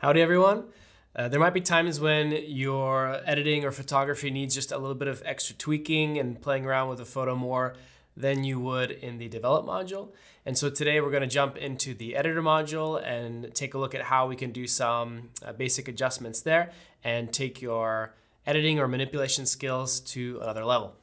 Howdy, everyone. Uh, there might be times when your editing or photography needs just a little bit of extra tweaking and playing around with a photo more than you would in the develop module. And so today we're gonna jump into the editor module and take a look at how we can do some uh, basic adjustments there and take your editing or manipulation skills to another level.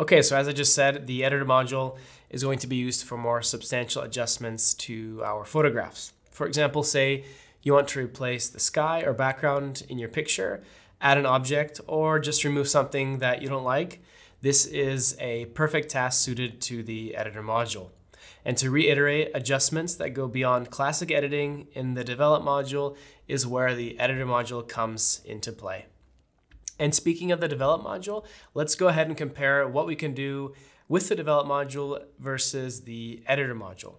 Okay, so as I just said, the editor module is going to be used for more substantial adjustments to our photographs. For example, say you want to replace the sky or background in your picture, add an object, or just remove something that you don't like. This is a perfect task suited to the editor module. And to reiterate, adjustments that go beyond classic editing in the develop module is where the editor module comes into play. And speaking of the develop module, let's go ahead and compare what we can do with the develop module versus the editor module.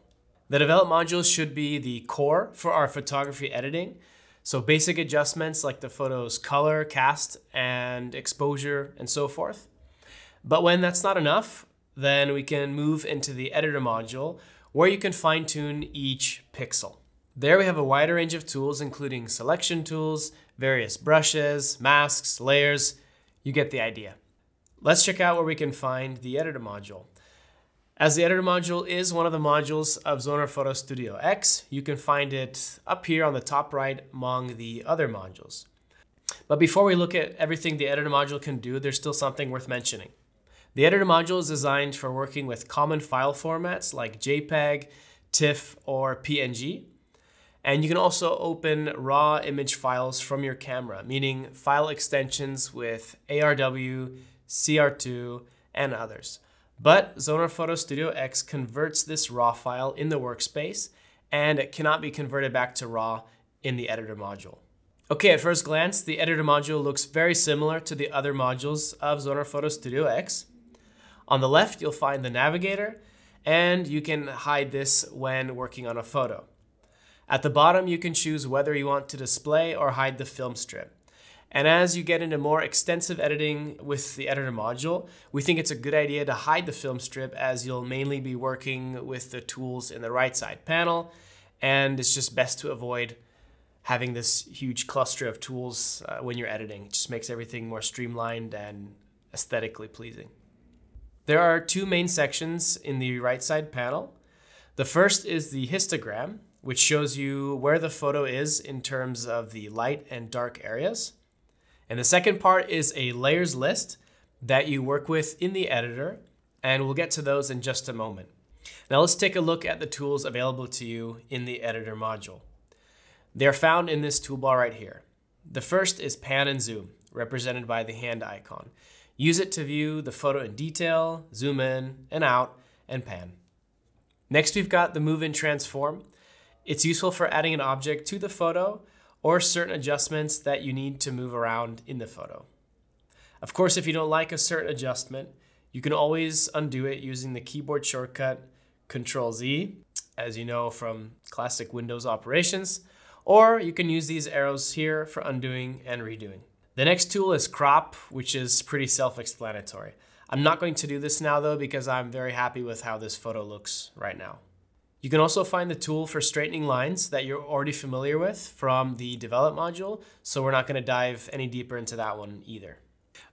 The develop module should be the core for our photography editing. So basic adjustments like the photo's color, cast, and exposure, and so forth. But when that's not enough, then we can move into the editor module where you can fine tune each pixel. There we have a wider range of tools, including selection tools, various brushes, masks, layers. You get the idea. Let's check out where we can find the editor module. As the editor module is one of the modules of Zoner Photo Studio X, you can find it up here on the top right among the other modules. But before we look at everything the editor module can do, there's still something worth mentioning. The editor module is designed for working with common file formats like JPEG, TIFF, or PNG, and you can also open raw image files from your camera, meaning file extensions with ARW, CR2, and others. But Zoner Photo Studio X converts this raw file in the workspace and it cannot be converted back to raw in the editor module. Okay, at first glance, the editor module looks very similar to the other modules of Zoner Photo Studio X. On the left, you'll find the navigator and you can hide this when working on a photo. At the bottom, you can choose whether you want to display or hide the film strip. And as you get into more extensive editing with the editor module, we think it's a good idea to hide the film strip as you'll mainly be working with the tools in the right side panel. And it's just best to avoid having this huge cluster of tools uh, when you're editing. It just makes everything more streamlined and aesthetically pleasing. There are two main sections in the right side panel. The first is the histogram, which shows you where the photo is in terms of the light and dark areas. And the second part is a layers list that you work with in the editor, and we'll get to those in just a moment. Now let's take a look at the tools available to you in the editor module. They're found in this toolbar right here. The first is pan and zoom, represented by the hand icon. Use it to view the photo in detail, zoom in and out, and pan. Next, we've got the move and transform, it's useful for adding an object to the photo or certain adjustments that you need to move around in the photo. Of course, if you don't like a certain adjustment, you can always undo it using the keyboard shortcut Control Z, as you know from classic Windows operations, or you can use these arrows here for undoing and redoing. The next tool is crop, which is pretty self-explanatory. I'm not going to do this now though, because I'm very happy with how this photo looks right now. You can also find the tool for straightening lines that you're already familiar with from the develop module, so we're not gonna dive any deeper into that one either.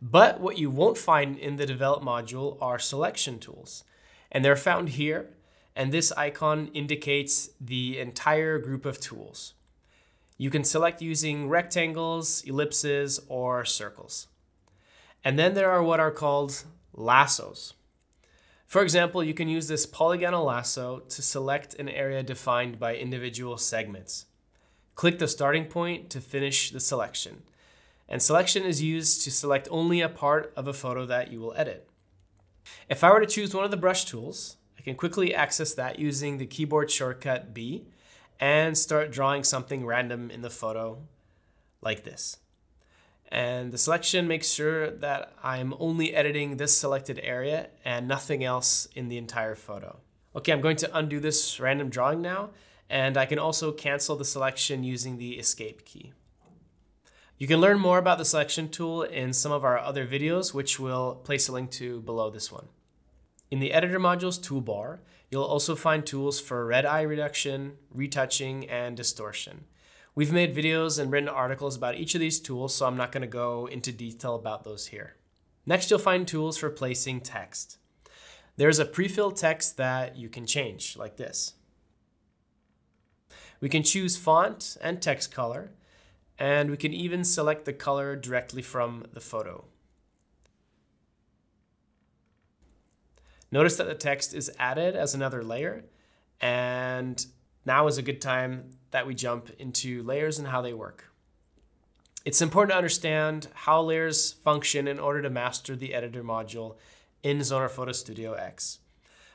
But what you won't find in the develop module are selection tools, and they're found here, and this icon indicates the entire group of tools. You can select using rectangles, ellipses, or circles. And then there are what are called lassos. For example, you can use this polygonal lasso to select an area defined by individual segments. Click the starting point to finish the selection. And selection is used to select only a part of a photo that you will edit. If I were to choose one of the brush tools, I can quickly access that using the keyboard shortcut B and start drawing something random in the photo like this and the selection makes sure that I'm only editing this selected area and nothing else in the entire photo. Okay, I'm going to undo this random drawing now, and I can also cancel the selection using the escape key. You can learn more about the selection tool in some of our other videos, which we'll place a link to below this one. In the Editor module's toolbar, you'll also find tools for red eye reduction, retouching, and distortion. We've made videos and written articles about each of these tools, so I'm not gonna go into detail about those here. Next, you'll find tools for placing text. There's a pre-filled text that you can change, like this. We can choose font and text color, and we can even select the color directly from the photo. Notice that the text is added as another layer, and now is a good time that we jump into layers and how they work. It's important to understand how layers function in order to master the editor module in Zoner Photo Studio X.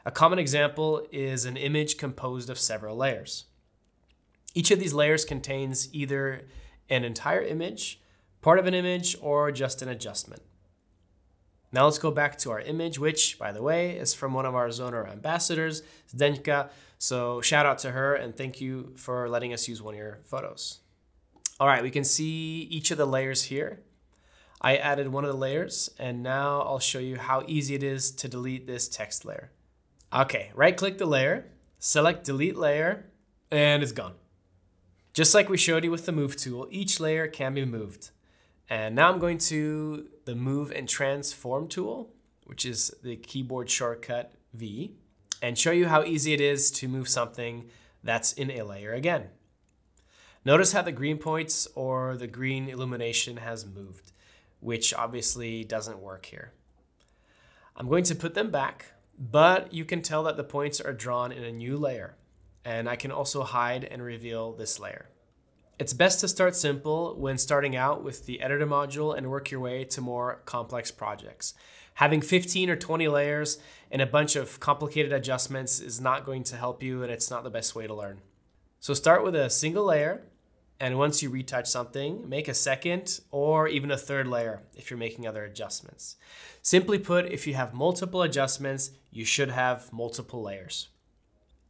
A common example is an image composed of several layers. Each of these layers contains either an entire image, part of an image, or just an adjustment. Now let's go back to our image, which, by the way, is from one of our Zoner ambassadors, Zdenka. So shout out to her and thank you for letting us use one of your photos. All right, we can see each of the layers here. I added one of the layers and now I'll show you how easy it is to delete this text layer. Okay, right click the layer, select delete layer, and it's gone. Just like we showed you with the move tool, each layer can be moved. And now I'm going to the Move and Transform tool, which is the keyboard shortcut V, and show you how easy it is to move something that's in a layer again. Notice how the green points or the green illumination has moved, which obviously doesn't work here. I'm going to put them back, but you can tell that the points are drawn in a new layer. And I can also hide and reveal this layer. It's best to start simple when starting out with the editor module and work your way to more complex projects. Having 15 or 20 layers and a bunch of complicated adjustments is not going to help you and it's not the best way to learn. So start with a single layer and once you retouch something, make a second or even a third layer if you're making other adjustments. Simply put, if you have multiple adjustments, you should have multiple layers.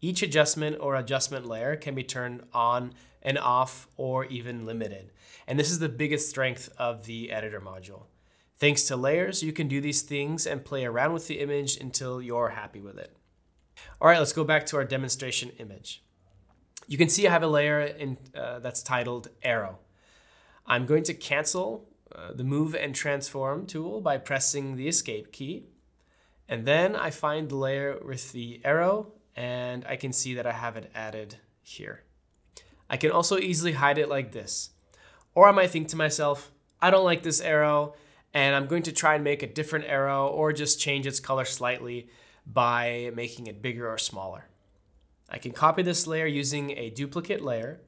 Each adjustment or adjustment layer can be turned on and off or even limited. And this is the biggest strength of the editor module. Thanks to layers, you can do these things and play around with the image until you're happy with it. All right, let's go back to our demonstration image. You can see I have a layer in, uh, that's titled arrow. I'm going to cancel uh, the move and transform tool by pressing the escape key. And then I find the layer with the arrow and I can see that I have it added here. I can also easily hide it like this. Or I might think to myself, I don't like this arrow and I'm going to try and make a different arrow or just change its color slightly by making it bigger or smaller. I can copy this layer using a duplicate layer,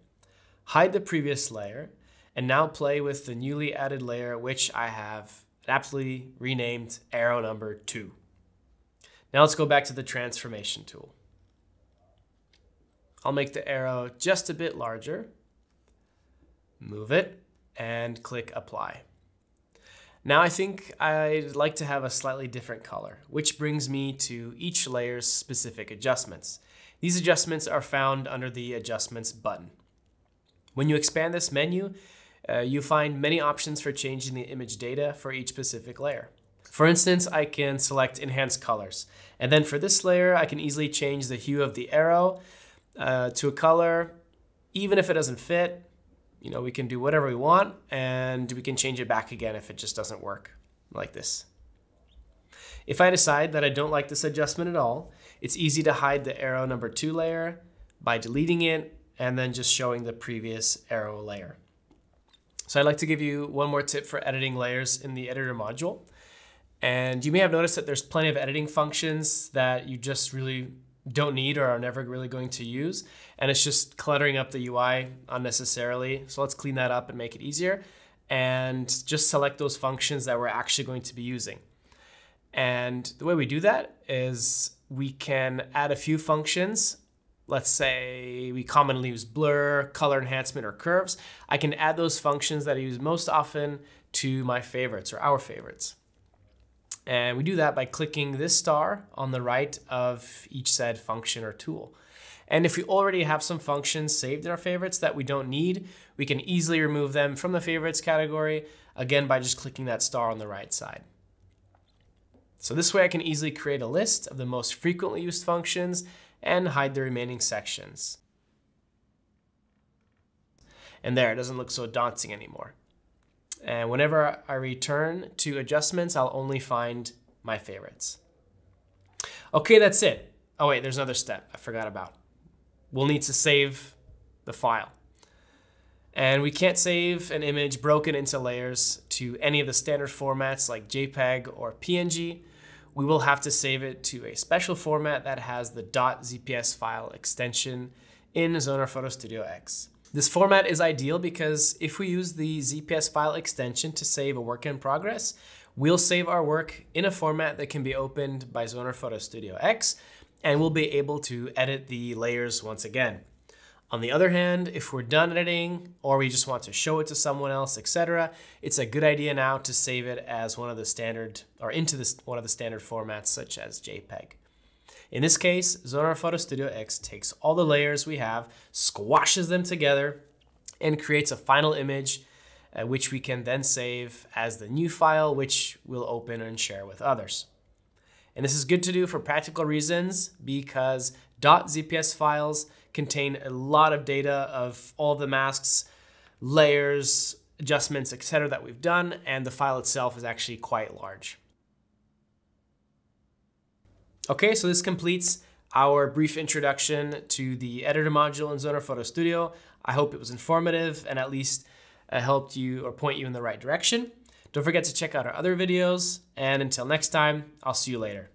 hide the previous layer, and now play with the newly added layer, which I have aptly renamed arrow number two. Now let's go back to the transformation tool. I'll make the arrow just a bit larger, move it, and click apply. Now I think I'd like to have a slightly different color, which brings me to each layer's specific adjustments. These adjustments are found under the Adjustments button. When you expand this menu, uh, you find many options for changing the image data for each specific layer. For instance, I can select Enhance Colors, and then for this layer, I can easily change the hue of the arrow, uh, to a color, even if it doesn't fit, you know, we can do whatever we want and we can change it back again if it just doesn't work like this. If I decide that I don't like this adjustment at all, it's easy to hide the arrow number two layer by deleting it and then just showing the previous arrow layer. So I'd like to give you one more tip for editing layers in the editor module. And you may have noticed that there's plenty of editing functions that you just really don't need or are never really going to use. And it's just cluttering up the UI unnecessarily. So let's clean that up and make it easier. And just select those functions that we're actually going to be using. And the way we do that is we can add a few functions. Let's say we commonly use blur, color enhancement, or curves. I can add those functions that I use most often to my favorites or our favorites. And we do that by clicking this star on the right of each said function or tool. And if we already have some functions saved in our favorites that we don't need, we can easily remove them from the favorites category, again by just clicking that star on the right side. So this way I can easily create a list of the most frequently used functions and hide the remaining sections. And there, it doesn't look so daunting anymore. And whenever I return to adjustments, I'll only find my favorites. Okay, that's it. Oh wait, there's another step I forgot about. We'll need to save the file. And we can't save an image broken into layers to any of the standard formats like JPEG or PNG. We will have to save it to a special format that has the .zps file extension in Zoner Photo Studio X. This format is ideal because if we use the ZPS file extension to save a work in progress, we'll save our work in a format that can be opened by Zoner Photo Studio X, and we'll be able to edit the layers once again. On the other hand, if we're done editing or we just want to show it to someone else, etc., it's a good idea now to save it as one of the standard or into this, one of the standard formats such as JPEG. In this case, Zonar Photo Studio X takes all the layers we have, squashes them together, and creates a final image uh, which we can then save as the new file, which we'll open and share with others. And this is good to do for practical reasons because .zps files contain a lot of data of all the masks, layers, adjustments, etc. that we've done, and the file itself is actually quite large. Okay, so this completes our brief introduction to the editor module in Zoner Photo Studio. I hope it was informative and at least uh, helped you or point you in the right direction. Don't forget to check out our other videos, and until next time, I'll see you later.